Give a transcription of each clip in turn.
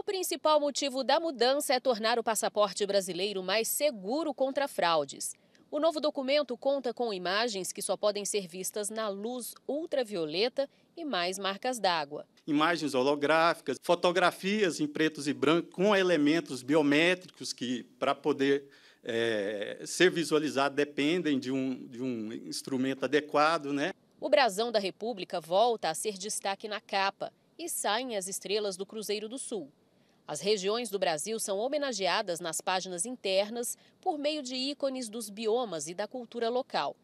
O principal motivo da mudança é tornar o passaporte brasileiro mais seguro contra fraudes. O novo documento conta com imagens que só podem ser vistas na luz ultravioleta e mais marcas d'água. Imagens holográficas, fotografias em pretos e branco com elementos biométricos que, para poder é, ser visualizado, dependem de um, de um instrumento adequado. Né? O brasão da República volta a ser destaque na capa e saem as estrelas do Cruzeiro do Sul. As regiões do Brasil são homenageadas nas páginas internas por meio de ícones dos biomas e da cultura local.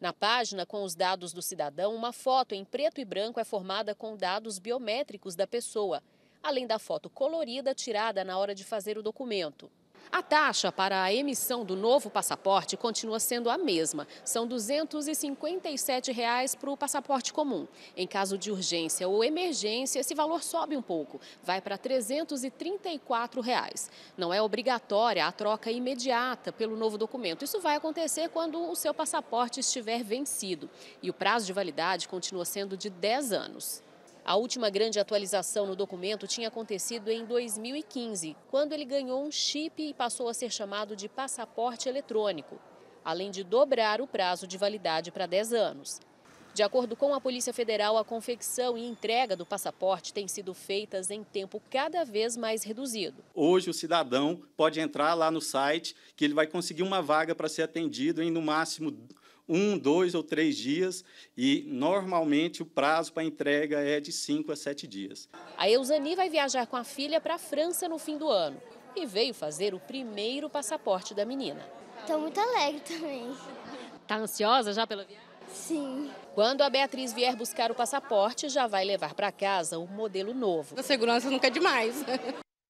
Na página com os dados do cidadão, uma foto em preto e branco é formada com dados biométricos da pessoa, além da foto colorida tirada na hora de fazer o documento. A taxa para a emissão do novo passaporte continua sendo a mesma. São R$ 257,00 reais para o passaporte comum. Em caso de urgência ou emergência, esse valor sobe um pouco, vai para R$ 334. Reais. Não é obrigatória a troca imediata pelo novo documento. Isso vai acontecer quando o seu passaporte estiver vencido. E o prazo de validade continua sendo de 10 anos. A última grande atualização no documento tinha acontecido em 2015, quando ele ganhou um chip e passou a ser chamado de passaporte eletrônico, além de dobrar o prazo de validade para 10 anos. De acordo com a Polícia Federal, a confecção e entrega do passaporte têm sido feitas em tempo cada vez mais reduzido. Hoje, o cidadão pode entrar lá no site que ele vai conseguir uma vaga para ser atendido em no máximo um, dois ou três dias e normalmente o prazo para entrega é de cinco a sete dias. A Eusani vai viajar com a filha para a França no fim do ano e veio fazer o primeiro passaporte da menina. Estou muito alegre também. Está ansiosa já pela viagem? Sim. Quando a Beatriz vier buscar o passaporte, já vai levar para casa o modelo novo. A segurança nunca é demais.